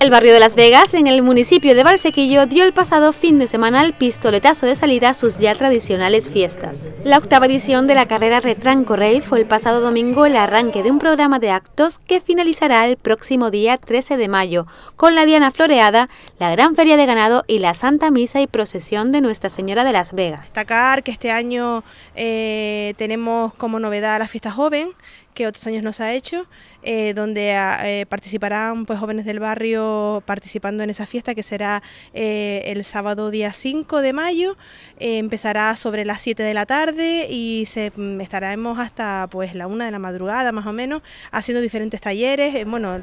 El barrio de Las Vegas, en el municipio de Valsequillo, dio el pasado fin de semana el pistoletazo de salida a sus ya tradicionales fiestas. La octava edición de la carrera Retranco Correis fue el pasado domingo el arranque de un programa de actos que finalizará el próximo día 13 de mayo, con la Diana Floreada, la Gran Feria de Ganado y la Santa Misa y Procesión de Nuestra Señora de Las Vegas. Destacar que este año eh, tenemos como novedad la fiesta joven, que otros años nos ha hecho, eh, donde ah, eh, participarán pues, jóvenes del barrio participando en esa fiesta que será eh, el sábado día 5 de mayo. Eh, empezará sobre las 7 de la tarde y se, mm, estaremos hasta pues la 1 de la madrugada más o menos haciendo diferentes talleres. Eh, bueno, mm,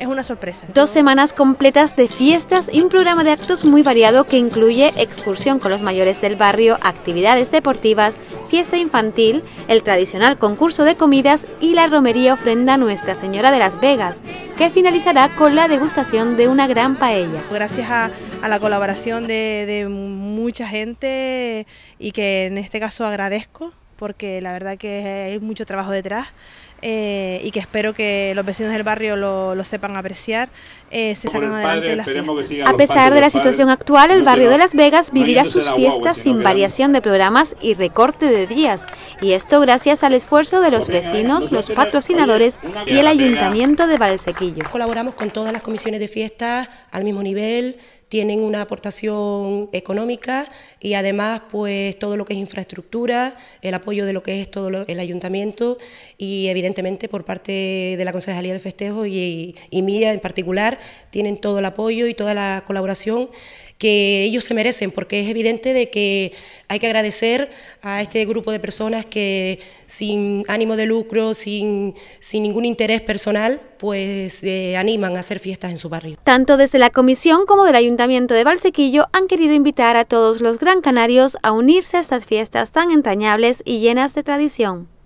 es una sorpresa. Dos semanas completas de fiestas y un programa de actos muy variado que incluye excursión con los mayores del barrio, actividades deportivas, fiesta infantil, el tradicional concurso de comidas y la romería ofrenda Nuestra Señora de las Vegas que finalizará con la degustación de una gran paella. Gracias a, la colaboración de mucha gente y que en este caso agradezco porque la verdad que hay mucho trabajo detrás eh, y que espero que los vecinos del barrio lo, lo sepan apreciar. Eh, se adelante las A pesar de la situación actual, el barrio de Las Vegas vivirá sus fiestas sin variación de programas y recorte de días, y esto gracias al esfuerzo de los vecinos, los patrocinadores y el ayuntamiento de Valsequillo. Colaboramos con todas las comisiones de fiestas al mismo nivel tienen una aportación económica y además pues todo lo que es infraestructura, el apoyo de lo que es todo el ayuntamiento y evidentemente por parte de la Concejalía de Festejos y, y, mía en particular tienen todo el apoyo y toda la colaboración que ellos se merecen, porque es evidente de que hay que agradecer a este grupo de personas que sin ánimo de lucro, sin, ningún interés personal, pues eh, animan a hacer fiestas en su barrio. Tanto desde la comisión como del ayuntamiento de Valsequillo han querido invitar a todos los gran canarios a unirse a estas fiestas tan entrañables y llenas de tradición.